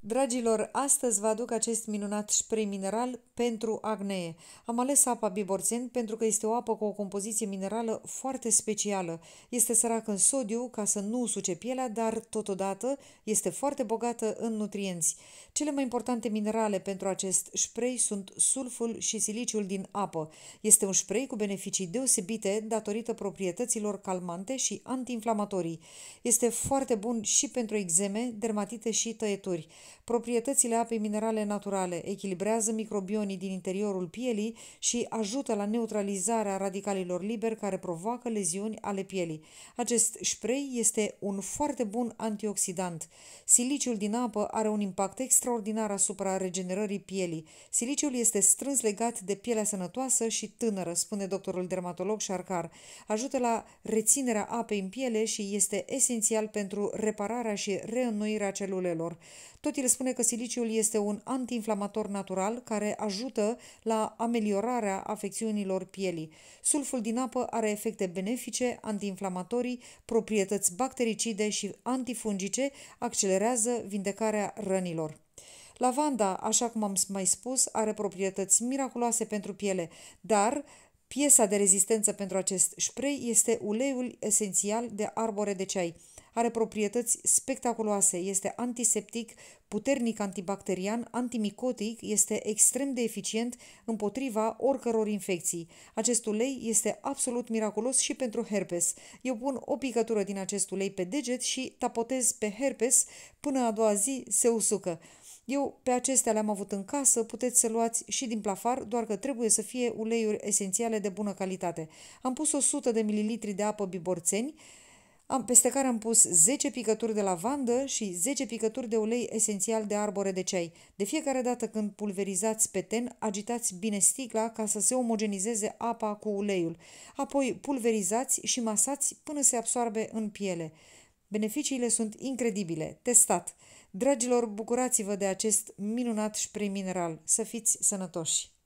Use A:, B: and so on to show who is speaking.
A: Dragilor, astăzi vă aduc acest minunat spray mineral pentru acnee. Am ales apa biborțen pentru că este o apă cu o compoziție minerală foarte specială. Este săracă în sodiu ca să nu usuce pielea, dar totodată este foarte bogată în nutrienți. Cele mai importante minerale pentru acest spray sunt sulful și siliciul din apă. Este un spray cu beneficii deosebite datorită proprietăților calmante și antiinflamatorii. Este foarte bun și pentru exeme, dermatite și tăieturi. Proprietățile apei minerale naturale echilibrează microbionii din interiorul pielii și ajută la neutralizarea radicalilor liberi care provoacă leziuni ale pielii. Acest spray este un foarte bun antioxidant. Siliciul din apă are un impact extraordinar asupra regenerării pielii. Siliciul este strâns legat de pielea sănătoasă și tânără, spune doctorul dermatolog Șarcar. Ajută la reținerea apei în piele și este esențial pentru repararea și reînnoirea celulelor. Tot Reptil spune că siliciul este un antiinflamator natural care ajută la ameliorarea afecțiunilor pielii. Sulful din apă are efecte benefice, antiinflamatorii, proprietăți bactericide și antifungice, accelerează vindecarea rănilor. Lavanda, așa cum am mai spus, are proprietăți miraculoase pentru piele, dar piesa de rezistență pentru acest spray este uleiul esențial de arbore de ceai. Are proprietăți spectaculoase, este antiseptic, puternic antibacterian, antimicotic, este extrem de eficient împotriva oricăror infecții. Acest ulei este absolut miraculos și pentru herpes. Eu pun o picătură din acest ulei pe deget și tapotez pe herpes până a doua zi se usucă. Eu pe acestea le-am avut în casă, puteți să luați și din plafar, doar că trebuie să fie uleiuri esențiale de bună calitate. Am pus 100 de mililitri de apă biborțeni, am, peste care am pus 10 picături de lavandă și 10 picături de ulei esențial de arbore de ceai. De fiecare dată când pulverizați peten, agitați bine sticla ca să se omogenizeze apa cu uleiul. Apoi pulverizați și masați până se absorbe în piele. Beneficiile sunt incredibile. Testat! Dragilor, bucurați-vă de acest minunat spray mineral. Să fiți sănătoși!